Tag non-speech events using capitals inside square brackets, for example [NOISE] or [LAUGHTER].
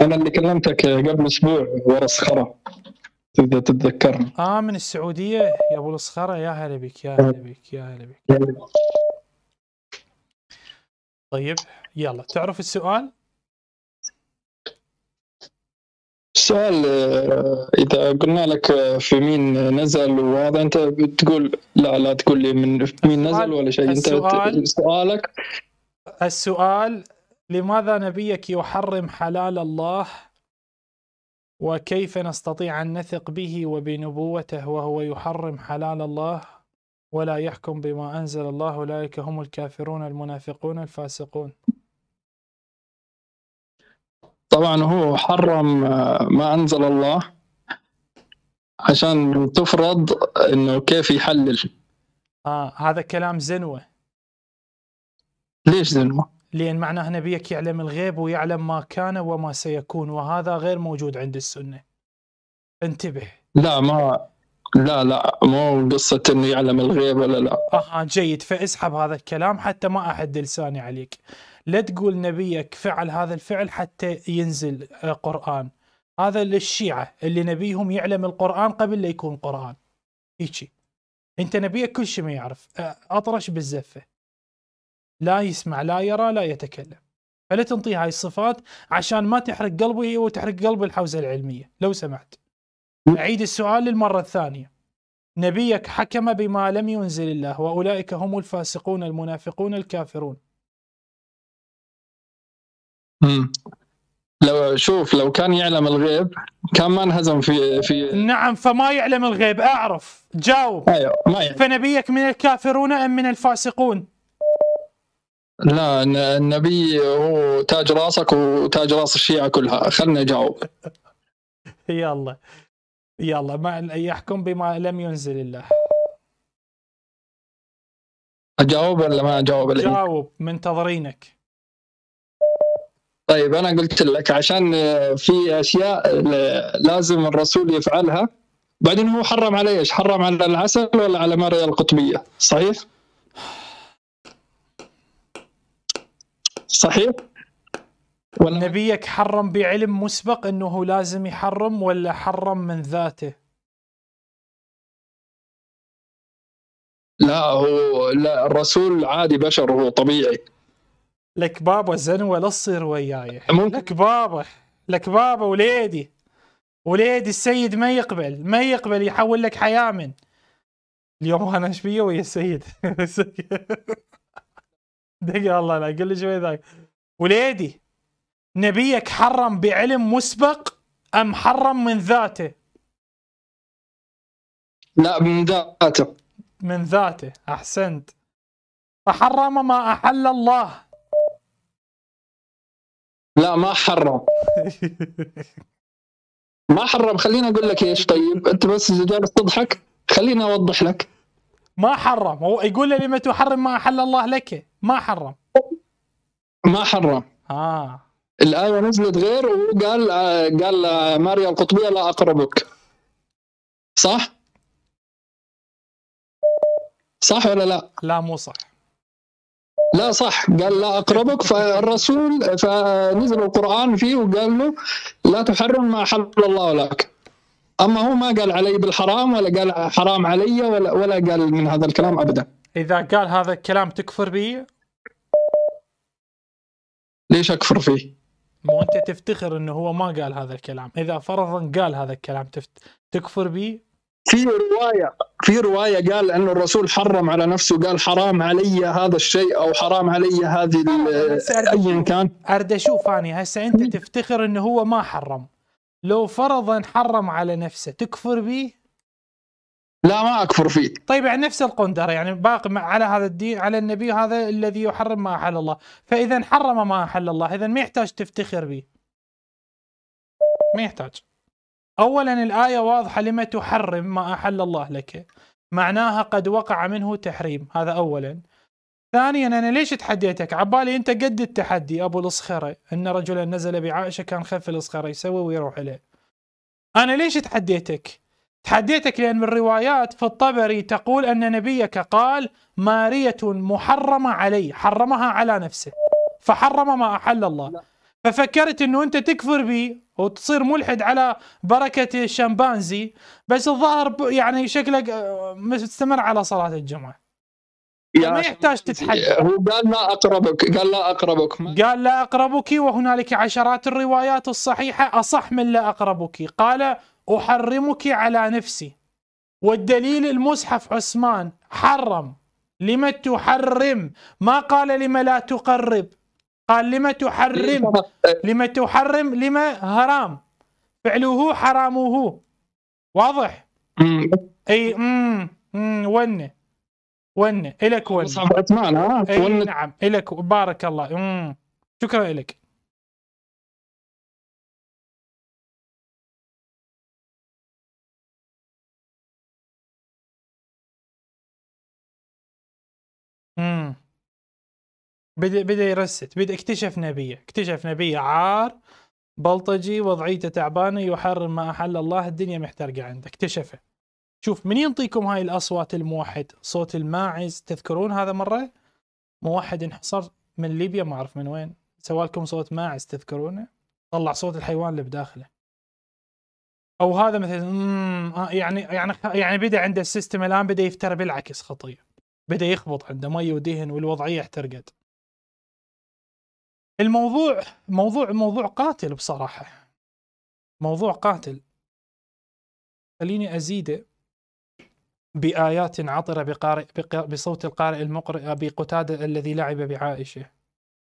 انا اللي كلمتك قبل اسبوع ورا صخره تبدا تتذكرها اه من السعوديه يا ابو الصخره يا هلا بك يا هلا بك يا هلا بك طيب يلا تعرف السؤال؟ السؤال آه، اذا قلنا لك آه، في مين نزل وهذا انت بتقول لا لا تقول لي من مين نزل ولا شيء انت سؤالك السؤال لماذا نبيك يحرم حلال الله وكيف نستطيع ان نثق به وبنبوته وهو يحرم حلال الله ولا يحكم بما انزل الله اولئك هم الكافرون المنافقون الفاسقون طبعا هو حرم آه، ما انزل الله عشان تفرض انه كيف يحلل آه هذا كلام زنوه ليش زنوه لأن معناه نبيك يعلم الغيب ويعلم ما كان وما سيكون وهذا غير موجود عند السنة انتبه لا ما لا لا مو قصة انه يعلم الغيب ولا لا اها جيد فاسحب هذا الكلام حتى ما احد لساني عليك لا تقول نبيك فعل هذا الفعل حتى ينزل آه، قرآن هذا للشيعة اللي نبيهم يعلم القرآن قبل لا يكون قرآن هيجي انت نبيك كل شيء ما يعرف آه، اطرش بالزفة لا يسمع لا يرى لا يتكلم فلا تنطي هاي الصفات عشان ما تحرق قلبه وتحرق قلب الحوزة العلمية لو سمحت أعيد السؤال للمرة الثانية نبيك حكم بما لم ينزل الله وأولئك هم الفاسقون المنافقون الكافرون لو شوف لو كان يعلم الغيب كان ما انهزم في في نعم فما يعلم الغيب اعرف جاوب ايوه ما يعلم. فنبيك من الكافرون ام من الفاسقون؟ لا النبي هو تاج راسك وتاج راس الشيعة كلها خلنا نجاوب يلا يلا مع يحكم بما لم ينزل الله اجاوب ولا ما اجاوب الحين؟ جاوب منتظرينك طيب انا قلت لك عشان في اشياء لازم الرسول يفعلها بعدين هو حرم على ايش؟ حرم على العسل ولا على ماريا القطبيه صحيح؟ صحيح ولا نبيك حرم بعلم مسبق انه لازم يحرم ولا حرم من ذاته؟ لا هو لا الرسول عادي بشر هو طبيعي لك بابا زنوة لا تصير وياي لك بابا لك بابا وليدي وليدي السيد ما يقبل ما يقبل يحول لك حيامن اليوم انا ايش ويا السيد [LAUGHS] دقيقة والله لا قل لي شوي ذاك وليدي نبيك حرم بعلم مسبق أم حرم من ذاته؟ لا من ذاته من ذاته أحسنت فحرم ما أحل الله لا ما حرم ما حرم خليني اقول لك ايش طيب انت بس جالس تضحك خليني اوضح لك ما حرم هو يقول لي لما تحرم ما احل الله لك ما حرم ما حرم اه الايه نزلت غير وقال قال ماريا القطبيه لا اقربك صح؟ صح ولا لا؟ لا مو صح لا صح قال لا اقربك فالرسول فنزل القران فيه وقال له لا تحرم ما حل الله لك اما هو ما قال علي بالحرام ولا قال حرام علي ولا ولا قال من هذا الكلام ابدا اذا قال هذا الكلام تكفر بي ليش اكفر فيه مو انت تفتخر انه هو ما قال هذا الكلام اذا فرضا قال هذا الكلام تفت... تكفر بي في روايه في روايه قال انه الرسول حرم على نفسه قال حرام علي هذا الشيء او حرام علي هذه ايا كان ارد اشوف اني هسه انت تفتخر انه هو ما حرم لو فرضا حرم على نفسه تكفر بيه لا ما اكفر فيه طيب يعني نفس القندره يعني باقي على هذا الدين على النبي هذا الذي يحرم ما احل الله فاذا حرم ما احل الله اذا ما يحتاج تفتخر به ما يحتاج اولا الايه واضحه لما تحرم ما احل الله لك معناها قد وقع منه تحريم هذا اولا ثانيا انا ليش تحديتك عبالي انت قد التحدي ابو الصخره ان رجلا نزل بعائشه كان خف الصخره يسوي ويروح له انا ليش تحديتك تحديتك لأن من الروايات في الطبري تقول أن نبيك قال مارية محرمة علي حرمها على نفسه فحرم ما أحل الله ففكرت أنه أنت تكفر بي وتصير ملحد على بركة الشمبانزي بس الظاهر يعني شكلك آه، مستمر على صلاة الجمعة يا ما يحتاج تتحدث هو قال لا اقربك قال لا اقربك ما. قال لا اقربك وهنالك عشرات الروايات الصحيحه اصح من لا اقربك قال أحرمك على نفسي والدليل المصحف عثمان حرم لم تحرم ما قال لم لا تقرب قال لم تحرم لم تحرم لم حرام فعله حرامه واضح اي ام ون ون الك ون عثمان ها نعم الك بارك الله شكرا لك بدا بدا يرست بدا اكتشف نبيه اكتشف نبيه عار بلطجي وضعيته تعبانه يحرم ما احل الله الدنيا محترقه عنده اكتشفه شوف من ينطيكم هاي الاصوات الموحد صوت الماعز تذكرون هذا مره موحد انحصر من ليبيا ما اعرف من وين سوالكم صوت ماعز تذكرونه طلع صوت الحيوان اللي بداخله او هذا مثلا آه، يعني يعني يعني بدا عنده السيستم الان بدا يفتر بالعكس خطيه بدا يخبط عنده مي ودهن والوضعيه احترقت الموضوع موضوع موضوع قاتل بصراحه موضوع قاتل خليني ازيده بآيات عطرة بقارئ بصوت القارئ المقرئ أبي قتادة الذي لعب بعائشة